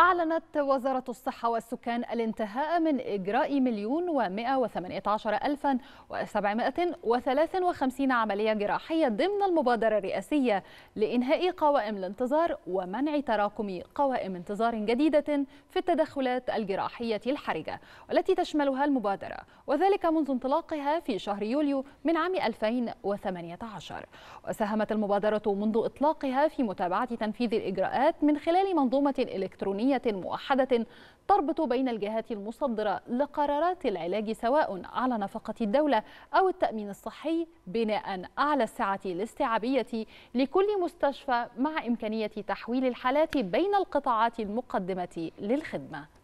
أعلنت وزارة الصحة والسكان الانتهاء من إجراء مليون ومائة وثمانية عشر ألفا وسبعمائة وثلاث وخمسين عملية جراحية ضمن المبادرة الرئاسية لإنهاء قوائم الانتظار ومنع تراكم قوائم انتظار جديدة في التدخلات الجراحية الحرجة والتي تشملها المبادرة وذلك منذ انطلاقها في شهر يوليو من عام 2018 وساهمت المبادرة منذ إطلاقها في متابعة تنفيذ الإجراءات من خلال منظومة إلكترونية عالمية موحدة تربط بين الجهات المصدرة لقرارات العلاج سواء على نفقة الدولة أو التأمين الصحي بناء على السعة الاستيعابية لكل مستشفى مع إمكانية تحويل الحالات بين القطاعات المقدمة للخدمة